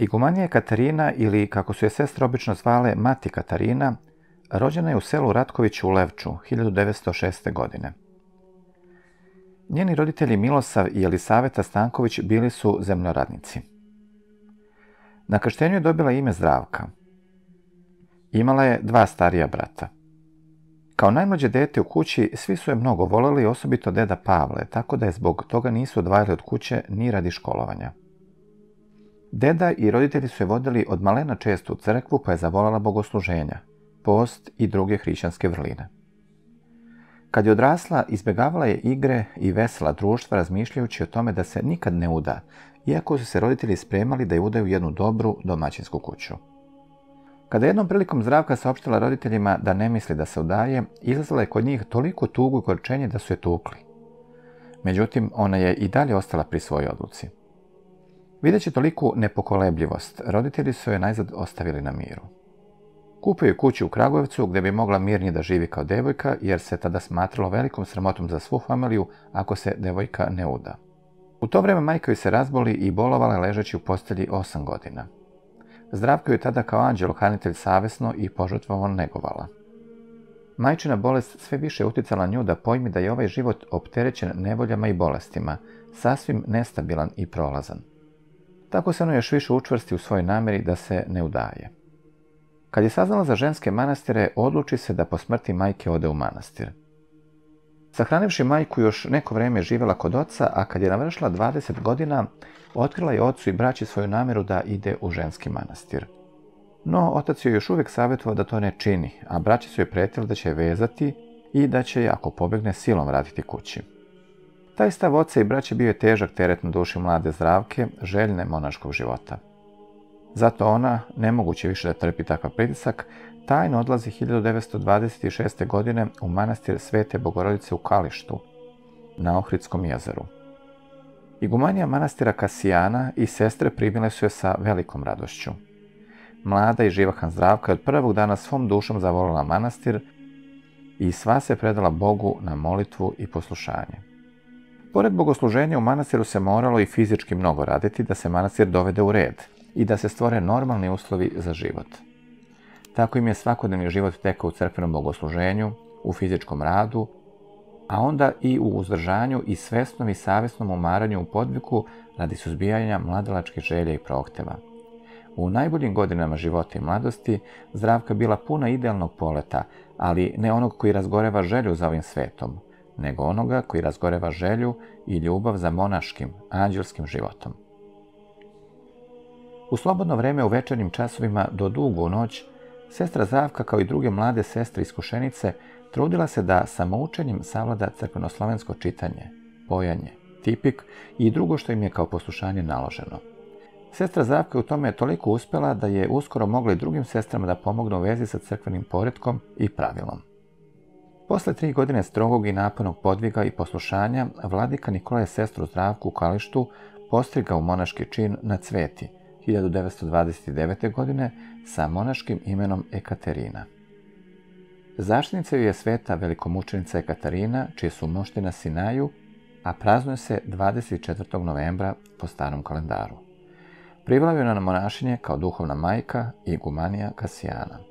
Igumanija Katarina ili, kako su je sestre obično zvale, Mati Katarina, rođena je u selu Ratkoviću u Levču 1906. godine. Njeni roditelji Milosav i Elisaveta Stanković bili su zemljoradnici. Na krštenju je dobila ime Zdravka. Imala je dva starija brata. Kao najmlađe dete u kući svi su je mnogo voljeli, osobito deda Pavle, tako da je zbog toga nisu odvajali od kuće ni radi školovanja. Deda i roditelji su je vodili od malena često u crkvu pa je zavolala bogosluženja, post i druge hrišćanske vrline. Kad je odrasla, izbjegavala je igre i vesela društva razmišljajući o tome da se nikad ne uda, iako su se roditelji spremali da je udaju jednu dobru domaćinsku kuću. Kada jednom prilikom zdravka saopštila roditeljima da ne misli da se udaje, izazvala je kod njih toliko tugu i korčenje da su je tukli. Međutim, ona je i dalje ostala pri svojoj odluci. Videći toliku nepokolebljivost, roditelji su je najzad ostavili na miru. Kupio je kuću u Kragujevcu gdje bi mogla mirnije da živi kao devojka jer se tada smatralo velikom sramotom za svu familiju ako se devojka ne uda. U to vrijeme majka joj se razboli i bolovala ležeći u postelji 8 godina. Zdravko je tada kao anđelo hranitelj savjesno i požutvovo negovala. Majčina bolest sve više uticala nju da pojmi da je ovaj život opterećen nevoljama i bolestima, sasvim nestabilan i prolazan. Tako se ono još više učvrsti u svojoj namjeri da se ne udaje. Kad je saznala za ženske manastire, odluči se da po smrti majke ode u manastir. Sahranivši majku još neko vrijeme živjela kod oca, a kad je navršila 20 godina, otkrila je ocu i braći svoju namjeru da ide u ženski manastir. No, otac joj još uvijek savjetovao da to ne čini, a braći su joj pretjeli da će je vezati i da će je, ako pobjegne, silom vratiti kući. Taj stav oca i braće bio je težak teret na duši mlade zdravke, željne monaškog života. Zato ona, nemoguće više da trpi takav pritisak, tajno odlazi 1926. godine u manastir Svete Bogorodice u Kalištu, na Ohridskom jezeru. Igumanija manastira Kasijana i sestre primile su je sa velikom radošću. Mlada i živahan zdravka je od prvog dana svom dušom zavolila manastir i sva se predala Bogu na molitvu i poslušanje. Pored bogosluženja u manastiru se moralo i fizički mnogo raditi da se manastir dovede u red i da se stvore normalni uslovi za život. Tako im je svakodnevni život tekao u crkvenom bogosluženju, u fizičkom radu, a onda i u uzdržanju i svesnom i savjesnom umaranju u podviku radi suzbijanja mladelačkih želja i prohteva. U najboljim godinama života i mladosti zdravka bila puna idealnog poleta, ali ne onog koji razgoreva želju za ovim svetom, nego onoga koji razgoreva želju i ljubav za monaškim, anđelskim životom. U slobodno vreme u večernim časovima do dugu u noć, sestra Zavka kao i druge mlade sestre iskušenice trudila se da samoučenjem savlada crkveno-slovensko čitanje, pojanje, tipik i drugo što im je kao poslušanje naloženo. Sestra Zavka u tome je toliko uspjela da je uskoro mogla i drugim sestrama da pomognu u vezi sa crkvenim poretkom i pravilom. Posle tri godine strogog i napornog podviga i poslušanja, vladika Nikola je sestru Zdravku u Kalištu postriga u monaški čin na Cveti 1929. godine sa monaškim imenom Ekaterina. Zaštinica ju je sveta velikomučenica Ekaterina, čije su mošte na Sinaju, a praznuje se 24. novembra po starom kalendaru. Privlavljena na monašinje kao duhovna majka i gumanija Kasijana.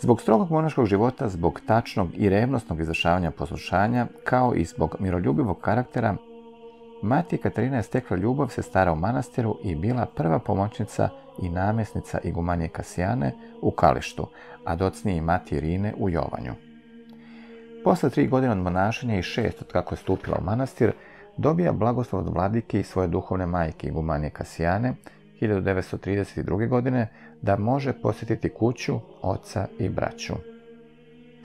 Zbog strogog monaškog života, zbog tačnog i revnostnog izvršavanja poslušanja, kao i zbog miroljubivog karaktera, Mati Katarina je stekla ljubav se stara u manastiru i bila prva pomoćnica i namjesnica igumanje Kasijane u Kalištu, a docnije i Mati Rine u Jovanju. Posle tri godine od monašenja i šest od kako je stupila u manastir, dobija blagoslov od vladike i svoje duhovne majke igumanje Kasijane, 1932. godine da može posjetiti kuću, oca i braću.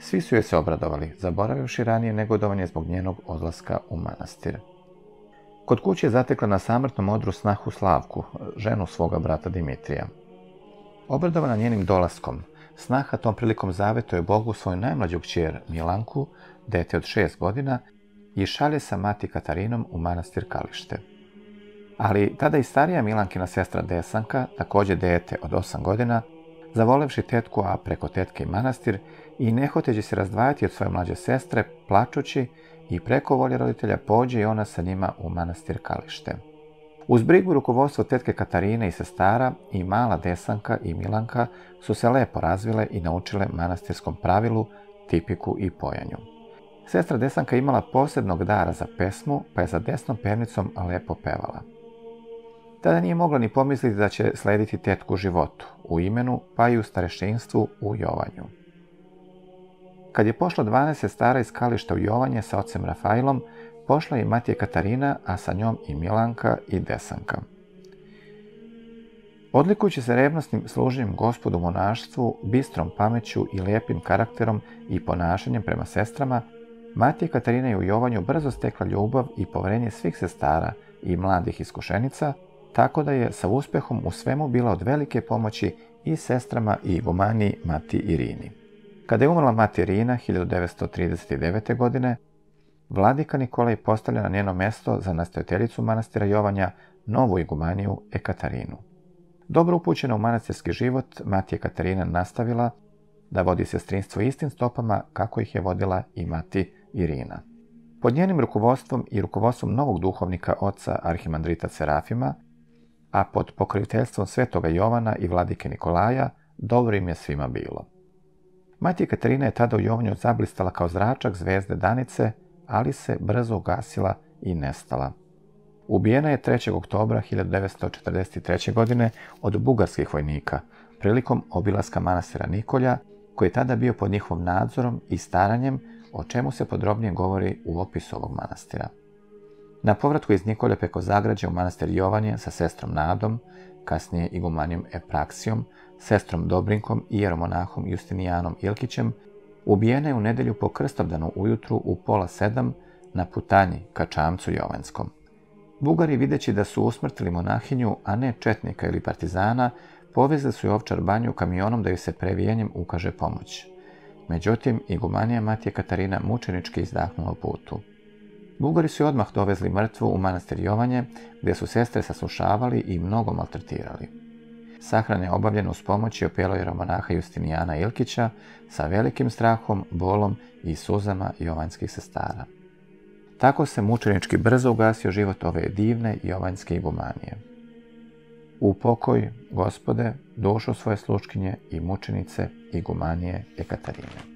Svi su joj se obradovali, zaboravivši ranije negodovanje zbog njenog odlaska u manastir. Kod kuće je zatekla na samrtnom odru snahu Slavku, ženu svoga brata Dimitrija. Obradovana njenim dolaskom, snaha tom prilikom je Bogu svoju najmlađog kćer Milanku, dete od šest godina, i šalje sa mati Katarinom u manastir Kalište ali tada i starija Milankina sestra Desanka, također dete od 8 godina, zavolevši tetku, a preko tetke i manastir, i nehoteđi se razdvajati od svoje mlađe sestre, plačući i preko volje roditelja pođe i ona sa njima u manastir Kalište. Uz brigu rukovodstvo tetke Katarine i sestara i mala Desanka i Milanka su se lepo razvile i naučile manastirskom pravilu, tipiku i pojanju. Sestra Desanka imala posebnog dara za pesmu, pa je za desnom pevnicom lepo pevala. Tada nije mogla ni pomisliti da će slediti tetku u životu, u imenu pa i u starešinstvu u Jovanju. Kad je pošla 12 sestara iz kališta u Jovanje sa ocem Rafailom, pošla je Matija Katarina, a sa njom i Milanka i Desanka. Odlikujući se revnostnim služenjem gospodu monaštvu, bistrom pameću i lijepim karakterom i ponašanjem prema sestrama, Matija Katarina je u Jovanju brzo stekla ljubav i povrenje svih sestara i mladih iskušenica, tako da je sa uspehom u svemu bila od velike pomoći i sestrama i igumani Mati Irini. Kada je umrla Mati Irina 1939. godine, vladika Nikolaj postavlja na njeno mesto za nastojiteljicu manastira Jovanja novu igumaniju Ekatarinu. Dobro upućena u manastirski život, Mati Ekatarina nastavila da vodi sestrinstvo istim stopama kako ih je vodila i Mati Irina. Pod njenim rukovodstvom i rukovodstvom novog duhovnika oca Arhimandrita Serafima, a pod pokriteljstvom svetoga Jovana i vladike Nikolaja im je svima bilo. Mati Katarina je tada u Jovnju zablistala kao zračak zvezde Danice, ali se brzo ugasila i nestala. Ubijena je 3. oktobra 1943. godine od bugarskih vojnika prilikom obilaska manastira Nikolja, koji je tada bio pod njihovom nadzorom i staranjem, o čemu se podrobnije govori u opisu ovog manastira. Na povratku iz Nikole preko Zagrađe u manastir Jovanje sa sestrom Nadom, kasnije igumanijom Epraksijom, sestrom Dobrinkom i jeromonahom Justinijanom Ilkićem, ubijena je u nedelju po krstovdanu ujutru u pola sedam na putanji ka Čamcu Jovanskom. Bugari videći da su usmrtili monahinju, a ne četnika ili partizana, povezali su i ovčar banju kamionom da ju se previjenjem ukaže pomoć. Međutim, igumanija Matija Katarina mučenički izdahnula putu. Bugari su odmah dovezli mrtvu u manastir Jovanje, gdje su sestre saslušavali i mnogo maltretirali. Sahran je obavljen uz pomoći opjelojera monaha Justinijana Ilkića sa velikim strahom, bolom i suzama jovanjskih sestara. Tako se mučenički brzo ugasio život ove divne jovanjske igumanije. U pokoj, gospode, došo svoje slučkinje i mučenice igumanije Ekatarine.